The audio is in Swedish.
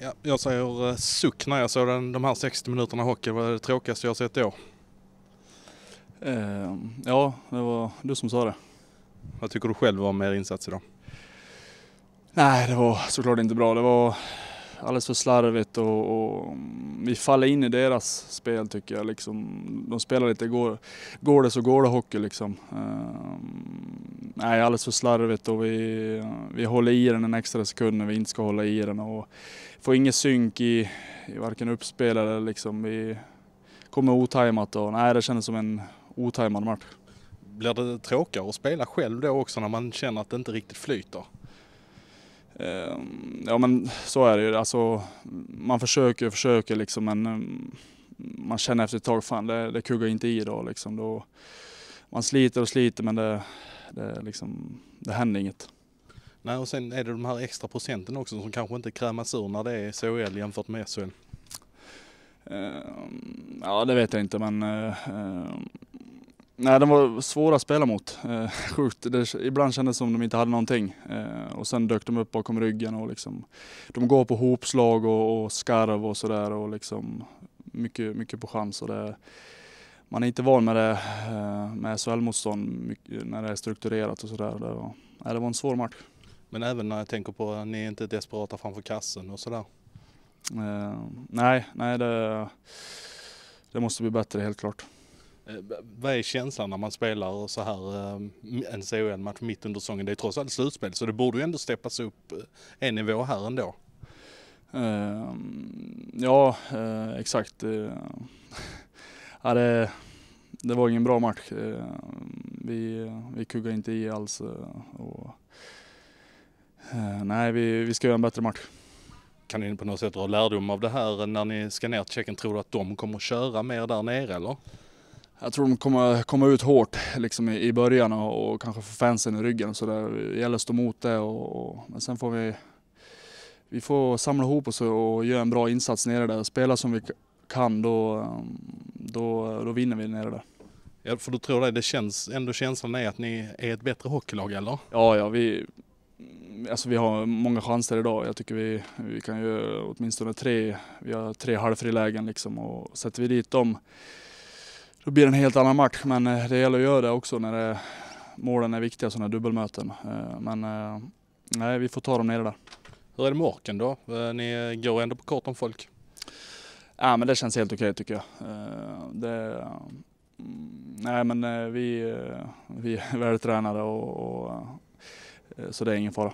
Ja, jag säger eh, suck när jag såg den, de här 60 minuterna hockey. Det var det tråkigaste jag sett i år. Eh, ja, det var du som sa det. Vad tycker du själv om er insats idag? Nej, det var såklart inte bra. Det var alldeles för slarvigt och, och, mm, vi faller in i deras spel tycker jag. Liksom, de spelar lite går, går det så går det hockey liksom. Eh, nej, alldeles för slarvigt och vi, vi håller i den en extra sekund när vi inte ska hålla i den och får ingen synk i, i varken uppspel eller liksom. Vi kommer otajmat och nej, det kändes som en otajmad match. Blir det tråkigare att spela själv då också när man känner att det inte riktigt flyter? Ehm, ja men så är det ju. Alltså, man försöker och försöker liksom men mm, man känner efter ett tag, fan det, det kuggar inte i idag liksom. Då, man sliter och sliter men det, det, liksom, det händer inget. Nej, och sen är det de här extra procenten också som kanske inte krämas ur när det är SHL jämfört med SHL. Uh, ehm, ja, det vet jag inte men uh, Nej, de var svåra att spela mot. Eh, sjukt. Det, ibland kändes det som de inte hade någonting. Eh, och sen dök de upp bakom ryggen och liksom, de går på hopslag och, och skarv och sådär och liksom mycket, mycket på chans. Och det, man är inte van med det eh, med SHL-motstånd när det är strukturerat och sådär. Det, var, det var en svår match. Men även när jag tänker på att ni är inte är desperata framför kassen och sådär? Eh, nej, nej det, det måste bli bättre helt klart. Eh, vad är känslan när man spelar så här eh, en CHL-match mitt under säsongen? Det är trots allt slutspel så det borde ju ändå steppas upp en nivå här ändå. Uh, ja, uh, exakt. Uh, ja, det, det var ingen bra match. Eh, vi, vi kuggade inte i alls. Eh, och, eh, nej, vi, vi ska göra en bättre match. Kan ni på något sätt dra lärdom av det här när ni ska ner till Tjeckien? Tror du att de kommer köra mer där nere eller? Jag tror de kommer komma ut hårt liksom i, i början och, och, kanske få fansen i ryggen. Så det gäller att stå emot det. Och, och, men sen får vi, vi får samla ihop oss och, och göra en bra insats nere där. Spela som vi kan, då, ehm, då, då vinner vi nere där. Ja, för du tror det, det känns, ändå känslan är att ni är ett bättre hockeylag eller? Ja, ja vi, mm, alltså vi har många chanser idag. Jag tycker vi, vi kan ju åtminstone tre, vi har tre halvfrilägen liksom och sätter vi dit dem då blir det en helt annan match. Men eh, det gäller att göra det också när det, målen är viktiga, sådana dubbelmöten. Eh, men eh, nej, vi får ta dem nere där. Hur är det med orken då? Ni går ändå på kort om folk. Ja, men det känns helt okej tycker jag. Eh, det, mm, nej, men eh, vi, eh, vi är vältränade och, och, så det är ingen fara.